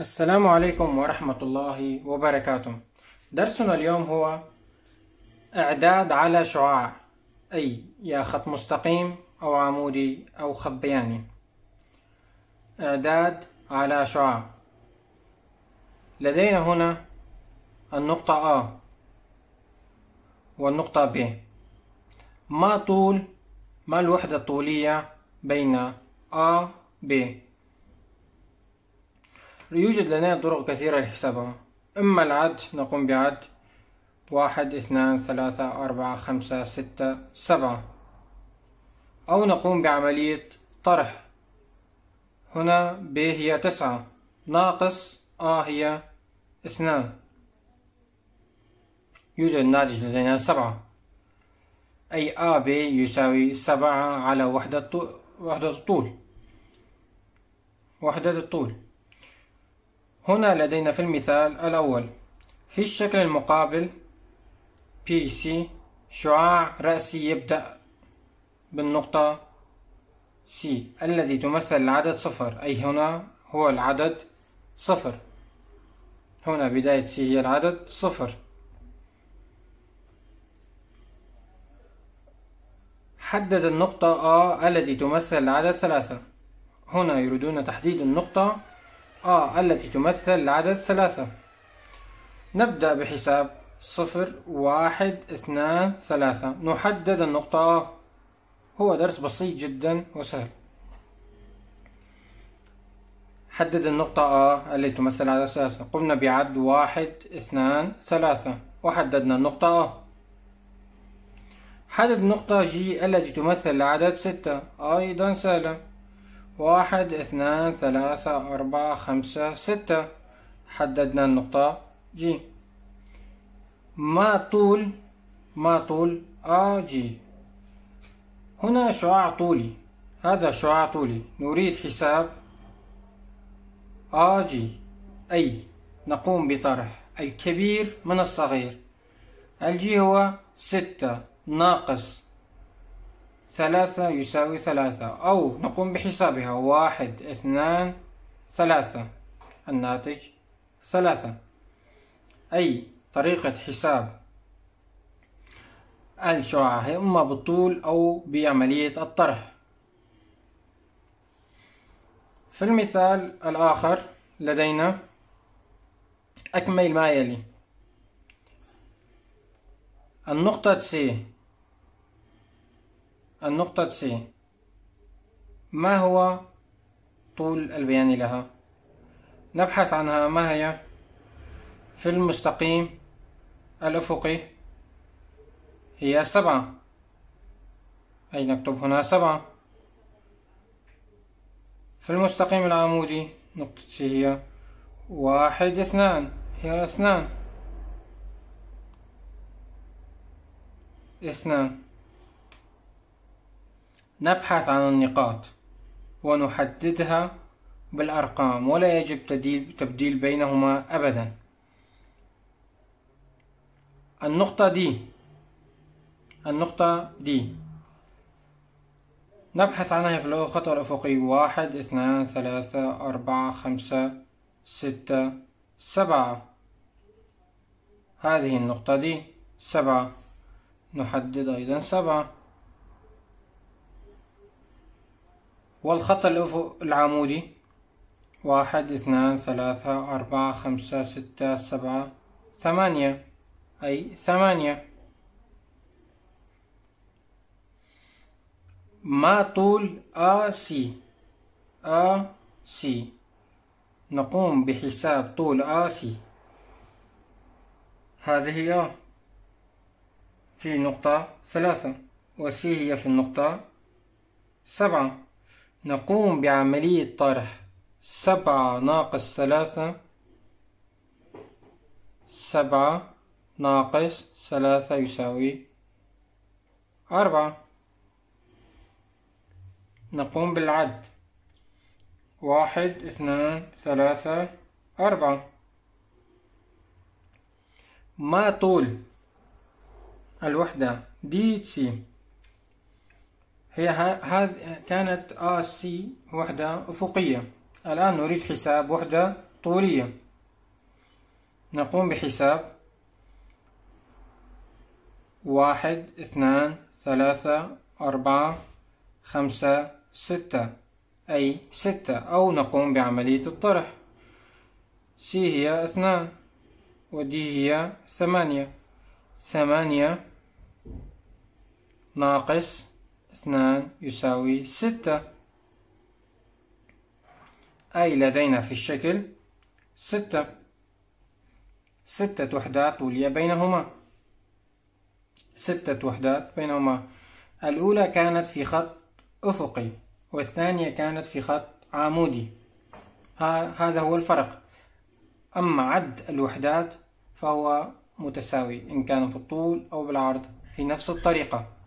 السلام عليكم ورحمة الله وبركاته درسنا اليوم هو إعداد على شعاع أي يا خط مستقيم أو عمودي أو خط بياني إعداد على شعاع لدينا هنا النقطة A والنقطة B ما طول ما الوحدة الطولية بين A B يوجد لدينا طرق كثيرة لحسابها إما العد نقوم بعد واحد اثنان ثلاثة أربعة خمسة ستة سبعة أو نقوم بعملية طرح هنا ب هي تسعة ناقص آ هي اثنان يوجد الناتج لدينا سبعة أي آ ب يساوي سبعة على وحدة وحدة الطول وحدة الطول هنا لدينا في المثال الأول في الشكل المقابل PC شعاع رأسي يبدأ بالنقطة C الذي تمثل العدد صفر أي هنا هو العدد صفر هنا بداية C هي العدد صفر حدد النقطة A التي تمثل العدد ثلاثة هنا يريدون تحديد النقطة آه التي تمثل العدد ثلاثة نبدأ بحساب صفر واحد اثنان ثلاثة نحدد النقطة هو درس بسيط جدا وسهل حدد النقطة A آه، التي تمثل عدد ثلاثة قمنا بعد واحد اثنان ثلاثة وحددنا النقطة A آه. حدد نقطة G التي تمثل عدد ستة أيضا سهلة واحد اثنان ثلاثة أربعة خمسة ستة حددنا النقطة جي ما طول ما طول آ جي هنا شعاع طولي هذا شعاع طولي نريد حساب آ جي أي نقوم بطرح الكبير من الصغير الجي هو ستة ناقص ثلاثة يساوي ثلاثة أو نقوم بحسابها واحد اثنان ثلاثة الناتج ثلاثة أي طريقة حساب الشعاع هي إما بالطول أو بعملية الطرح في المثال الآخر لدينا أكمل ما يلي النقطة سي النقطة C ما هو طول البيان لها نبحث عنها ما هي في المستقيم الأفقي هي سبعة أي نكتب هنا سبعة في المستقيم العمودي نقطة C هي واحد اثنان هي اثنان اثنان نبحث عن النقاط ونحددها بالأرقام ولا يجب تبديل بينهما أبدا النقطة دي النقطة دي نبحث عنها في الخط الأفقي واحد اثنان ثلاثة أربعة خمسة ستة سبعة هذه النقطة دي سبعة نحدد أيضا سبعة والخط الأفق العمودي واحد اثنان ثلاثة أربعة خمسة ستة سبعة ثمانية أي ثمانية ما طول سي آ سي نقوم بحساب طول سي هذه هي في نقطة ثلاثة وسي هي في النقطة سبعة نقوم بعملية طرح سبعة ناقص ثلاثة سبعة ناقص ثلاثة يساوي أربعة نقوم بالعد واحد اثنان ثلاثة أربعة ما طول الوحدة دي تسي هي هذه كانت آر سي وحدة أفقية الآن نريد حساب وحدة طولية نقوم بحساب واحد اثنان ثلاثة أربعة خمسة ستة أي ستة أو نقوم بعملية الطرح سي هي اثنان ودي هي ثمانية ثمانية ناقص اثنان يساوي ستة أي لدينا في الشكل ستة ستة وحدات طولية بينهما ستة وحدات بينهما الأولى كانت في خط أفقي والثانية كانت في خط عمودي هذا هو الفرق أما عد الوحدات فهو متساوي إن كان في الطول أو بالعرض في نفس الطريقة